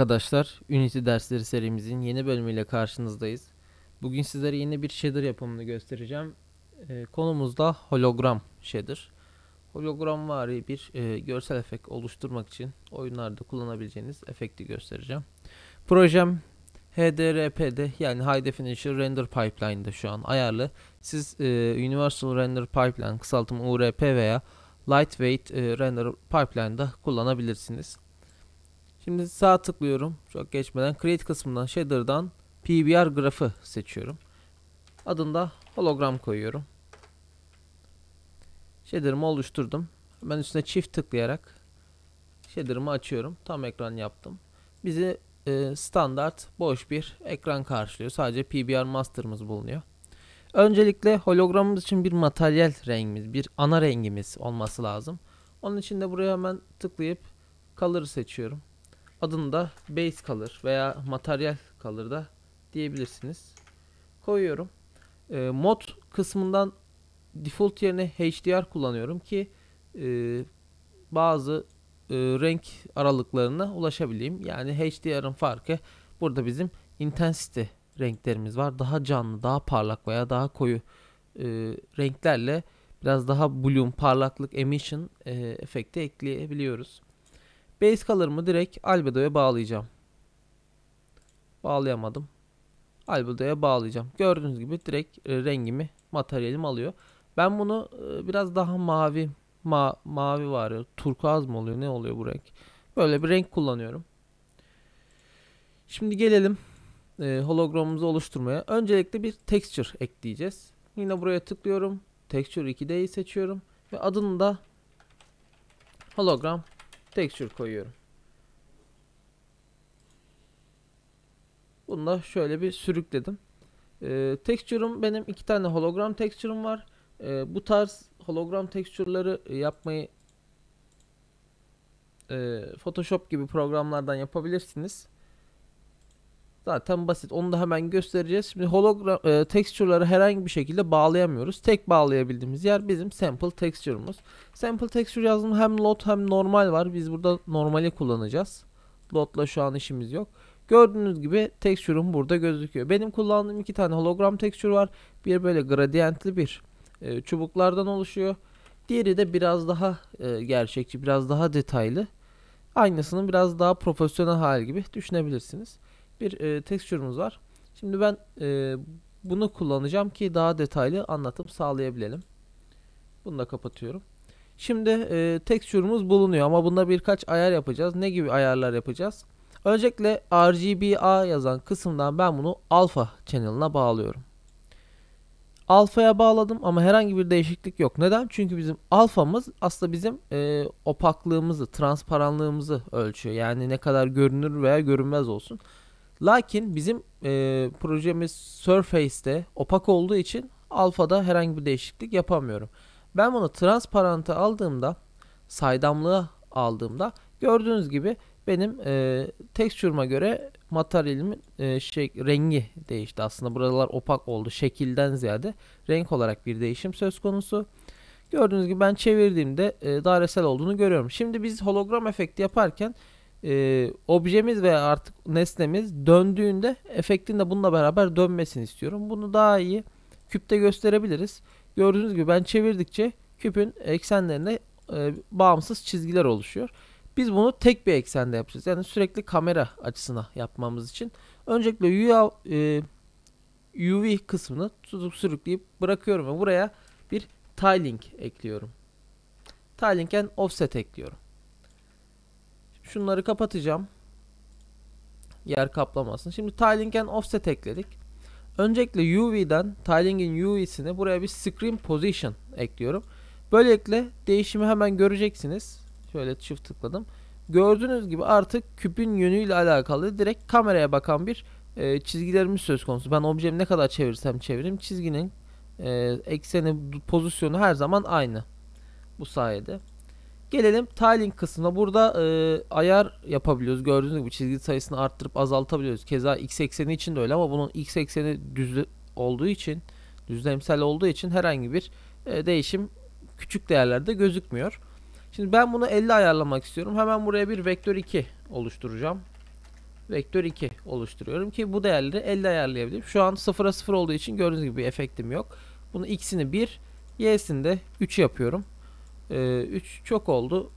arkadaşlar, Unity dersleri serimizin yeni bölümüyle karşınızdayız. Bugün sizlere yeni bir shader yapımını göstereceğim. Ee, konumuz da hologram shader. Hologram vari bir e, görsel efekt oluşturmak için oyunlarda kullanabileceğiniz efekti göstereceğim. Projem HDRP'de yani High Definition Render Pipeline'de şu an ayarlı. Siz e, Universal Render Pipeline kısaltımı URP veya Lightweight e, Render Pipeline'da kullanabilirsiniz. Şimdi sağ tıklıyorum. Çok geçmeden create kısmından shader'dan PBR grafı seçiyorum. Adında hologram koyuyorum. Shader'ımı oluşturdum. Ben üstüne çift tıklayarak shader'ımı açıyorum. Tam ekran yaptım. Bizi e, standart boş bir ekran karşılıyor. Sadece PBR master'ımız bulunuyor. Öncelikle hologramımız için bir materyal rengimiz, bir ana rengimiz olması lazım. Onun için de buraya hemen tıklayıp color'ı seçiyorum adında base kalır veya materyal kalır da diyebilirsiniz. Koyuyorum. E, mod kısmından default yerine HDR kullanıyorum ki e, bazı e, renk aralıklarına ulaşabileyim. Yani HDR'ın farkı burada bizim intensity renklerimiz var. Daha canlı, daha parlak veya daha koyu e, renklerle biraz daha bloom, parlaklık, emission e, efekti ekleyebiliyoruz. Base kalır mı direkt albedoya bağlayacağım. Bağlayamadım. Albedoya bağlayacağım. Gördüğünüz gibi direkt e, rengimi, materyalim alıyor. Ben bunu e, biraz daha mavi, ma mavi var ya, turkuaz mı oluyor, ne oluyor bu renk? Böyle bir renk kullanıyorum. Şimdi gelelim e, hologramımızı oluşturmaya. Öncelikle bir texture ekleyeceğiz. Yine buraya tıklıyorum. Texture 2D'yi seçiyorum. Ve adını da hologram texture koyuyorum. Bunu da şöyle bir sürükledim. Ee, texture'ım benim iki tane hologram texture'ım var. Ee, bu tarz hologram texture'ları yapmayı e, Photoshop gibi programlardan yapabilirsiniz. Zaten basit. Onu da hemen göstereceğiz. Şimdi hologram e, texture'ları herhangi bir şekilde bağlayamıyoruz. Tek bağlayabildiğimiz yer bizim sample texture'ımız. Sample texture yazdım hem load hem normal var. Biz burada normali kullanacağız. Load'la şu an işimiz yok. Gördüğünüz gibi texture'ım burada gözüküyor. Benim kullandığım iki tane hologram texture var. Bir böyle gradientli bir e, çubuklardan oluşuyor. Diğeri de biraz daha e, gerçekçi, biraz daha detaylı. Aynısının biraz daha profesyonel hali gibi düşünebilirsiniz bir e, texture'ımız var. Şimdi ben e, bunu kullanacağım ki daha detaylı anlatım sağlayabilelim. Bunu da kapatıyorum. Şimdi e, texture'ımız bulunuyor ama bunda birkaç ayar yapacağız. Ne gibi ayarlar yapacağız? Öncelikle RGBA yazan kısımdan ben bunu alfa channel'ına bağlıyorum. Alfa'ya bağladım ama herhangi bir değişiklik yok. Neden? Çünkü bizim alfamız aslında bizim e, opaklığımızı, transparanlığımızı ölçüyor. Yani ne kadar görünür veya görünmez olsun. Lakin bizim e, projemiz Surface'te opak olduğu için alfada herhangi bir değişiklik yapamıyorum. Ben bunu transparanta aldığımda saydamlığı aldığımda gördüğünüz gibi benim e, texture'ıma göre materyalimin e, şey, rengi değişti. Aslında buralar opak oldu. Şekilden ziyade renk olarak bir değişim söz konusu. Gördüğünüz gibi ben çevirdiğimde e, dairesel olduğunu görüyorum. Şimdi biz hologram efekti yaparken e, objemiz ve artık nesnemiz döndüğünde efektin de bununla beraber dönmesini istiyorum. Bunu daha iyi küpte gösterebiliriz. Gördüğünüz gibi ben çevirdikçe küpün eksenlerinde e, bağımsız çizgiler oluşuyor. Biz bunu tek bir eksende yapacağız. Yani sürekli kamera açısına yapmamız için. Öncelikle UV, e, UV kısmını tutup sürükleyip bırakıyorum ve buraya bir tiling ekliyorum. Tiling and offset ekliyorum. Şunları kapatacağım. Yer kaplamasın. Şimdi tiling and offset ekledik. Öncelikle UV'den tiling'in UV'sini buraya bir screen position ekliyorum. Böylelikle değişimi hemen göreceksiniz. Şöyle çift tıkladım. Gördüğünüz gibi artık küpün yönüyle alakalı direkt kameraya bakan bir e, çizgilerimiz söz konusu. Ben objemi ne kadar çevirsem çevireyim çizginin e, ekseni pozisyonu her zaman aynı. Bu sayede. Gelelim tiling kısmına. Burada e, ayar yapabiliyoruz. Gördüğünüz gibi çizgi sayısını arttırıp azaltabiliyoruz. Keza x ekseni için de öyle ama bunun x ekseni düz olduğu için düzlemsel olduğu için herhangi bir e, değişim küçük değerlerde gözükmüyor. Şimdi ben bunu 50 ayarlamak istiyorum. Hemen buraya bir vektör 2 oluşturacağım. Vektör 2 oluşturuyorum ki bu değerleri 50 ayarlayabilirim. Şu an 0'a 0 olduğu için gördüğünüz gibi bir efektim yok. Bunu x'ini 1, y'sini de 3 yapıyorum e, ee, 3 çok oldu.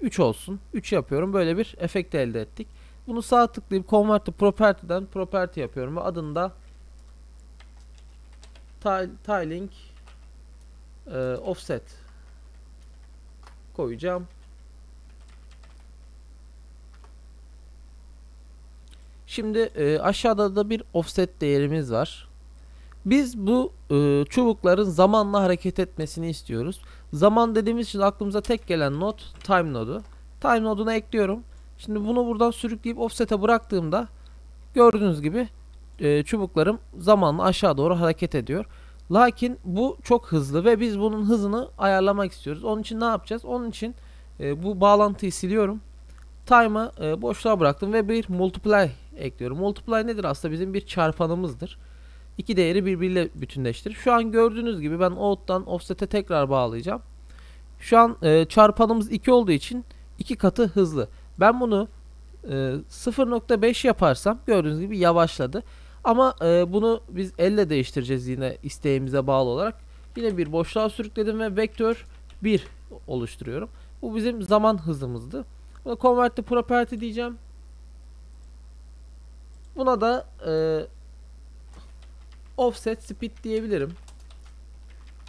3 olsun. 3 yapıyorum. Böyle bir efekt elde ettik. Bunu sağ tıklayıp Convert to Property'den Property yapıyorum ve adını Tiling e, Offset koyacağım. Şimdi e, aşağıda da bir offset değerimiz var. Biz bu e, çubukların zamanla hareket etmesini istiyoruz. Zaman dediğimiz için aklımıza tek gelen not time nodu. Time noduna ekliyorum. Şimdi bunu buradan sürükleyip offset'e bıraktığımda gördüğünüz gibi e, çubuklarım zamanla aşağı doğru hareket ediyor. Lakin bu çok hızlı ve biz bunun hızını ayarlamak istiyoruz. Onun için ne yapacağız? Onun için e, bu bağlantıyı siliyorum. Time'ı e, boşluğa bıraktım ve bir multiply ekliyorum. Multiply nedir? Aslında bizim bir çarpanımızdır. İki değeri birbiriyle bütünleştirir. Şu an gördüğünüz gibi ben out'tan offset'e tekrar bağlayacağım. Şu an e, çarpanımız 2 olduğu için 2 katı hızlı. Ben bunu e, 0.5 yaparsam gördüğünüz gibi yavaşladı. Ama e, bunu biz elle değiştireceğiz yine isteğimize bağlı olarak. Yine bir boşluğa sürükledim ve vektör 1 oluşturuyorum. Bu bizim zaman hızımızdı. Buna convert to property diyeceğim. Buna da e, offset speed diyebilirim.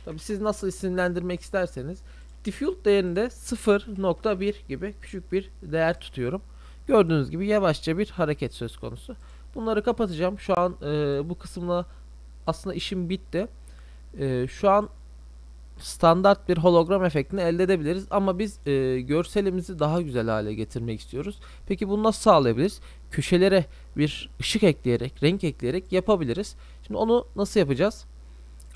Tabi siz nasıl isimlendirmek isterseniz. Default değerinde 0.1 gibi küçük bir değer tutuyorum. Gördüğünüz gibi yavaşça bir hareket söz konusu. Bunları kapatacağım. Şu an e, bu kısımla aslında işim bitti. E, şu an standart bir hologram efektini elde edebiliriz ama biz e, görselimizi daha güzel hale getirmek istiyoruz. Peki bunu nasıl sağlayabiliriz? Köşelere bir ışık ekleyerek, renk ekleyerek yapabiliriz. Şimdi onu nasıl yapacağız?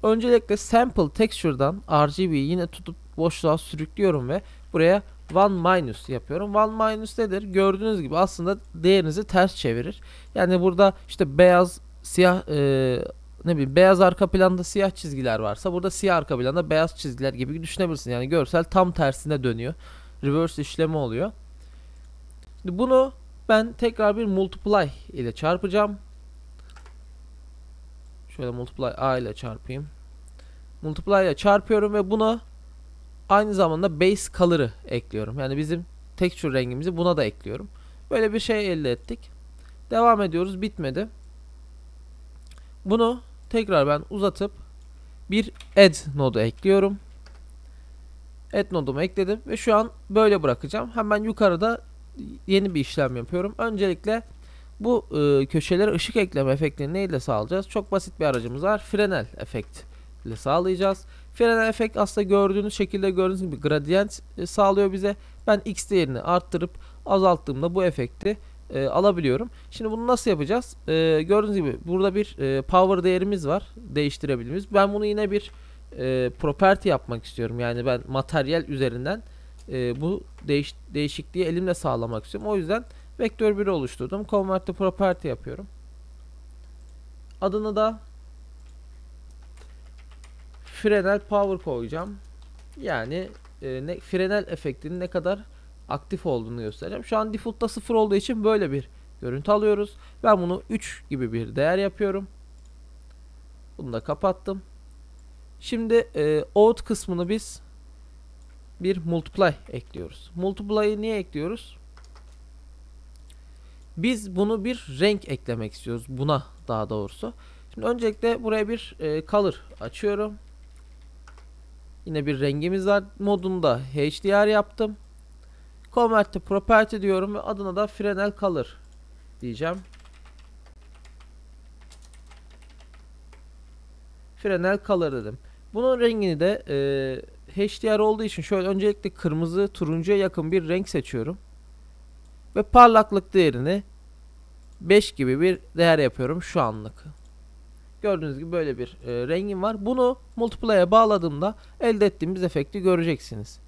Öncelikle sample texture'dan RGB'yi yine tutup boşluğa sürüklüyorum ve buraya one minus yapıyorum. One minus nedir? Gördüğünüz gibi aslında değerinizi ters çevirir. Yani burada işte beyaz siyah e, ne bileyim beyaz arka planda siyah çizgiler varsa burada siyah arka planda beyaz çizgiler gibi düşünebilirsin. Yani görsel tam tersine dönüyor. Reverse işlemi oluyor. Şimdi bunu ben tekrar bir multiply ile çarpacağım. Şöyle multiply a ile çarpayım. Multiply ile çarpıyorum ve buna aynı zamanda base color'ı ekliyorum. Yani bizim texture rengimizi buna da ekliyorum. Böyle bir şey elde ettik. Devam ediyoruz. Bitmedi. Bunu tekrar ben uzatıp bir add nodu ekliyorum. Add nodumu ekledim ve şu an böyle bırakacağım. Hemen yukarıda yeni bir işlem yapıyorum. Öncelikle bu e, köşelere ışık ekleme efektini neyle sağlayacağız? Çok basit bir aracımız var. Fresnel efekt ile sağlayacağız. Fresnel efekt aslında gördüğünüz şekilde gördüğünüz gibi gradient e, sağlıyor bize. Ben x değerini arttırıp azalttığımda bu efekti e, alabiliyorum. Şimdi bunu nasıl yapacağız? E, gördüğünüz gibi burada bir e, power değerimiz var. Değiştirebildiğimiz. Ben bunu yine bir e, property yapmak istiyorum. Yani ben materyal üzerinden e, bu değiş, değişikliği elimle sağlamak istiyorum. O yüzden vektör 1'i oluşturdum. Convert to property yapıyorum. Adını da Fresnel Power koyacağım. Yani e, ne, Fresnel efektini ne kadar aktif olduğunu göstereceğim. Şu an default'ta 0 olduğu için böyle bir görüntü alıyoruz. Ben bunu 3 gibi bir değer yapıyorum. Bunu da kapattım. Şimdi e, out kısmını biz bir multiply ekliyoruz. Multiply'ı niye ekliyoruz? Biz bunu bir renk eklemek istiyoruz. Buna daha doğrusu. Şimdi öncelikle buraya bir e, color açıyorum. Yine bir rengimiz var modunda HDR yaptım. Convert to property diyorum ve adına da Fresnel kalır diyeceğim. Fresnel kalır dedim. Bunun rengini de e, HDR olduğu için şöyle öncelikle kırmızı turuncuya yakın bir renk seçiyorum. Ve parlaklık değerini 5 gibi bir değer yapıyorum şu anlık. Gördüğünüz gibi böyle bir e, rengim var. Bunu multiplayer'a bağladığımda elde ettiğimiz efekti göreceksiniz.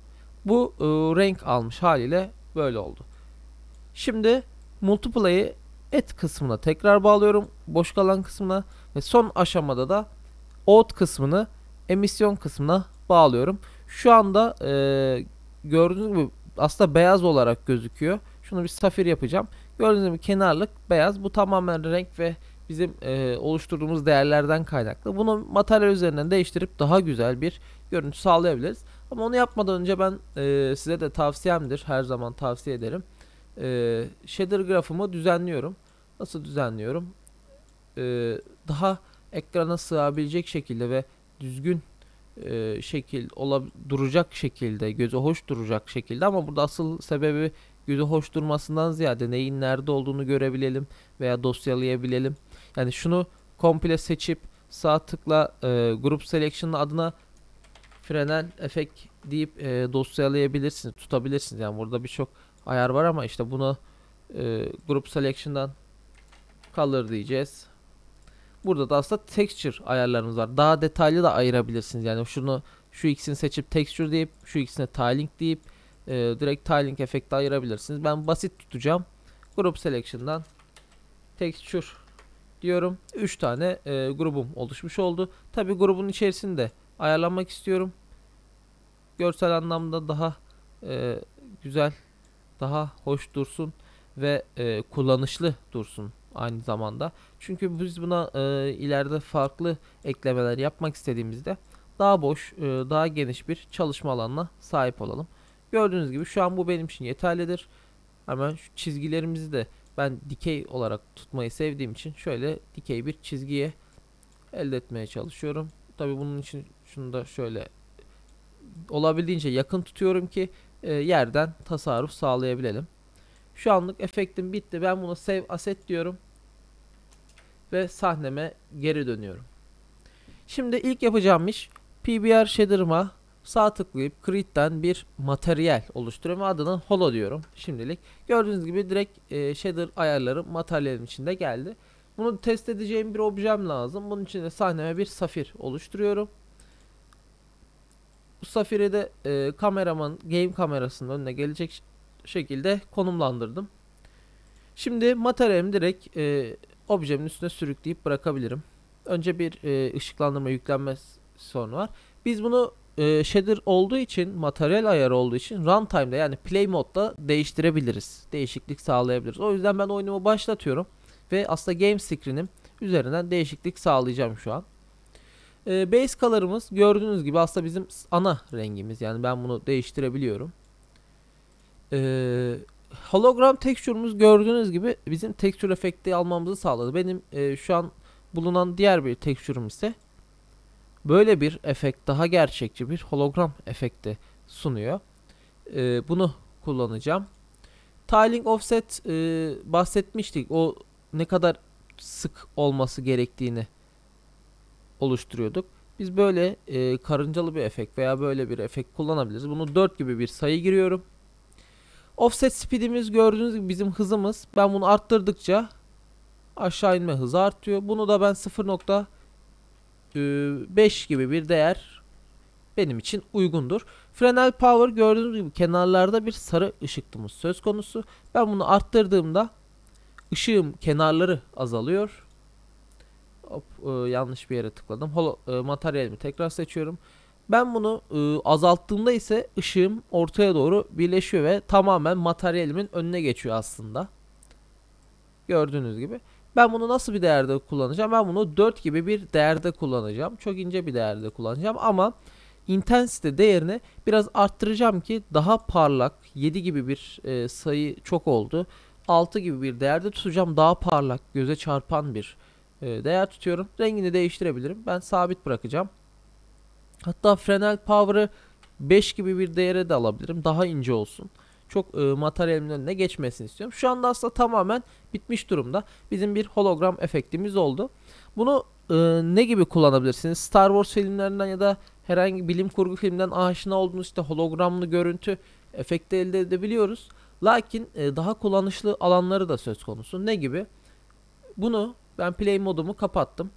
Bu e, renk almış haliyle böyle oldu. Şimdi multiply'ı et kısmına tekrar bağlıyorum. Boş kalan kısmına ve son aşamada da out kısmını emisyon kısmına bağlıyorum. Şu anda e, gördüğünüz gibi aslında beyaz olarak gözüküyor. Şunu bir safir yapacağım. Gördüğünüz gibi kenarlık beyaz. Bu tamamen renk ve bizim e, oluşturduğumuz değerlerden kaynaklı. Bunu materyal üzerinden değiştirip daha güzel bir görüntü sağlayabiliriz. Ama onu yapmadan önce ben e, size de tavsiyemdir. Her zaman tavsiye ederim. E, shader grafımı düzenliyorum. Nasıl düzenliyorum? E, daha ekrana sığabilecek şekilde ve düzgün e, şekil olab duracak şekilde, göze hoş duracak şekilde ama burada asıl sebebi göze hoş durmasından ziyade neyin nerede olduğunu görebilelim veya dosyalayabilelim. Yani şunu komple seçip sağ tıkla e, grup selection adına frenel efekt deyip e, dosyalayabilirsiniz, tutabilirsiniz. Yani burada birçok ayar var ama işte buna e, group selection'dan color diyeceğiz. Burada da aslında texture ayarlarımız var. Daha detaylı da ayırabilirsiniz. Yani şunu şu ikisini seçip texture deyip şu ikisine tiling deyip e, direkt tiling efekti ayırabilirsiniz. Ben basit tutacağım. Group selection'dan texture diyorum. 3 tane e, grubum oluşmuş oldu. Tabi grubun içerisinde ayarlamak istiyorum. Görsel anlamda daha e, güzel, daha hoş dursun ve e, kullanışlı dursun aynı zamanda. Çünkü biz buna e, ileride farklı eklemeler yapmak istediğimizde daha boş, e, daha geniş bir çalışma alanına sahip olalım. Gördüğünüz gibi şu an bu benim için yeterlidir. Hemen şu çizgilerimizi de ben dikey olarak tutmayı sevdiğim için şöyle dikey bir çizgiye elde etmeye çalışıyorum. Tabi bunun için şunu da şöyle olabildiğince yakın tutuyorum ki e, yerden tasarruf sağlayabilelim. Şu anlık efektim bitti. Ben bunu save asset diyorum. Ve sahneme geri dönüyorum. Şimdi ilk yapacağım iş PBR shader'ıma sağ tıklayıp Creed'den bir materyal oluşturuyorum. Adını holo diyorum şimdilik. Gördüğünüz gibi direkt e, shader ayarları materyalin içinde geldi. Bunu test edeceğim bir objem lazım. Bunun için de sahneme bir safir oluşturuyorum. Bu safiri de e, kameraman game kamerasının önüne gelecek şekilde konumlandırdım. Şimdi materyalimi direkt e, objemin üstüne sürükleyip bırakabilirim. Önce bir e, ışıklandırma yüklenme sorunu var. Biz bunu e, shader olduğu için, materyal ayarı olduğu için runtime'da yani play modda değiştirebiliriz. Değişiklik sağlayabiliriz. O yüzden ben oyunumu başlatıyorum ve aslında game screen'im üzerinden değişiklik sağlayacağım şu an. E, base color'ımız gördüğünüz gibi aslında bizim ana rengimiz. Yani ben bunu değiştirebiliyorum. E, hologram texture'ımız gördüğünüz gibi bizim texture efekti almamızı sağladı. Benim e, şu an bulunan diğer bir texture'ım ise böyle bir efekt daha gerçekçi bir hologram efekti sunuyor. E, bunu kullanacağım. Tiling offset e, bahsetmiştik. O ne kadar sık olması gerektiğini oluşturuyorduk. Biz böyle e, karıncalı bir efekt veya böyle bir efekt kullanabiliriz. Bunu 4 gibi bir sayı giriyorum. Offset speed'imiz gördüğünüz gibi bizim hızımız. Ben bunu arttırdıkça aşağı inme hızı artıyor. Bunu da ben 0.5 e, gibi bir değer benim için uygundur. Frenel power gördüğünüz gibi kenarlarda bir sarı ışıklımız söz konusu. Ben bunu arttırdığımda Işığım kenarları azalıyor. Hop, e, yanlış bir yere tıkladım. Holo, e, materyalimi tekrar seçiyorum. Ben bunu e, azalttığımda ise ışığım ortaya doğru birleşiyor ve tamamen materyalimin önüne geçiyor aslında. Gördüğünüz gibi. Ben bunu nasıl bir değerde kullanacağım? Ben bunu 4 gibi bir değerde kullanacağım. Çok ince bir değerde kullanacağım ama intensite değerini biraz arttıracağım ki daha parlak 7 gibi bir e, sayı çok oldu. 6 gibi bir değerde tutacağım. Daha parlak, göze çarpan bir e, değer tutuyorum. Rengini değiştirebilirim. Ben sabit bırakacağım. Hatta frenel power'ı 5 gibi bir değere de alabilirim. Daha ince olsun. Çok e, materyalimin önüne geçmesini istiyorum. Şu anda aslında tamamen bitmiş durumda. Bizim bir hologram efektimiz oldu. Bunu e, ne gibi kullanabilirsiniz? Star Wars filmlerinden ya da herhangi bilim kurgu filmden aşina olduğunuz işte hologramlı görüntü efekti elde edebiliyoruz. Lakin e, daha kullanışlı alanları da söz konusu. Ne gibi? Bunu ben play modumu kapattım.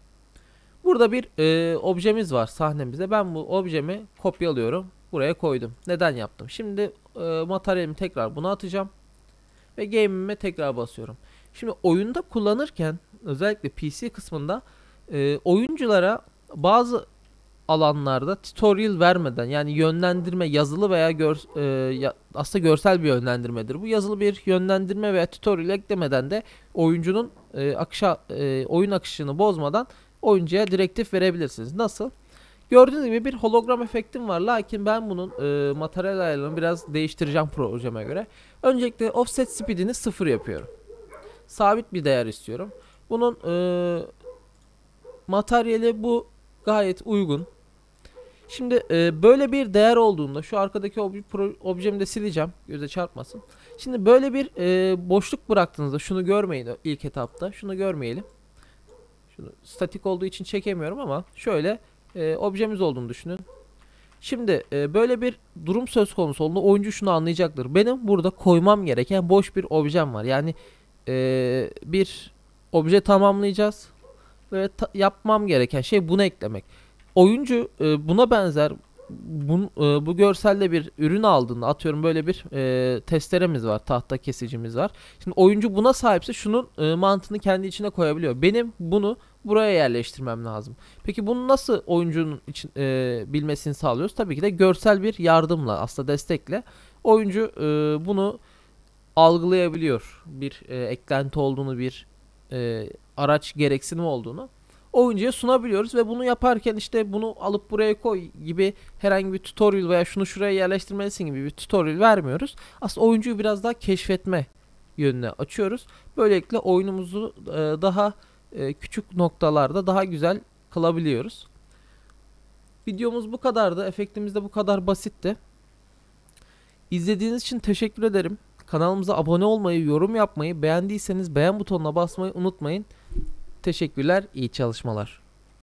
Burada bir e, objemiz var sahnemizde. Ben bu objemi kopyalıyorum. Buraya koydum. Neden yaptım? Şimdi e, materyalimi tekrar buna atacağım. Ve game'ime tekrar basıyorum. Şimdi oyunda kullanırken özellikle PC kısmında e, oyunculara bazı alanlarda tutorial vermeden yani yönlendirme yazılı veya gör, e, ya, aslında görsel bir yönlendirmedir. Bu yazılı bir yönlendirme veya tutorial eklemeden de oyuncunun e, akışa e, oyun akışını bozmadan oyuncuya direktif verebilirsiniz. Nasıl? Gördüğünüz gibi bir hologram efektim var. Lakin ben bunun e, materyal ayarlarını biraz değiştireceğim projeme göre. Öncelikle offset speedini sıfır yapıyorum. Sabit bir değer istiyorum. Bunun e, materyali bu gayet uygun. Şimdi e, böyle bir değer olduğunda şu arkadaki obje, pro, objemi de sileceğim göze çarpmasın. Şimdi böyle bir e, boşluk bıraktığınızda şunu görmeyin ilk etapta. Şunu görmeyelim. Şunu statik olduğu için çekemiyorum ama şöyle e, objemiz olduğunu düşünün. Şimdi e, böyle bir durum söz konusu olduğunda oyuncu şunu anlayacaktır. Benim burada koymam gereken boş bir objem var. Yani e, bir obje tamamlayacağız ve ta yapmam gereken şey bunu eklemek oyuncu e, buna benzer bu, e, bu görselle bir ürün aldığında atıyorum böyle bir e, testeremiz var tahta kesicimiz var. Şimdi oyuncu buna sahipse şunun e, mantığını kendi içine koyabiliyor. Benim bunu buraya yerleştirmem lazım. Peki bunu nasıl oyuncunun için e, bilmesini sağlıyoruz? Tabii ki de görsel bir yardımla aslında destekle oyuncu e, bunu algılayabiliyor. Bir e, eklenti olduğunu bir e, araç gereksinimi olduğunu oyuncuya sunabiliyoruz ve bunu yaparken işte bunu alıp buraya koy gibi herhangi bir tutorial veya şunu şuraya yerleştirmelisin gibi bir tutorial vermiyoruz. Aslında oyuncuyu biraz daha keşfetme yönüne açıyoruz. Böylelikle oyunumuzu e, daha e, küçük noktalarda daha güzel kılabiliyoruz. Videomuz bu kadardı. Efektimiz de bu kadar basitti. İzlediğiniz için teşekkür ederim. Kanalımıza abone olmayı, yorum yapmayı, beğendiyseniz beğen butonuna basmayı unutmayın. Teşekkürler, iyi çalışmalar.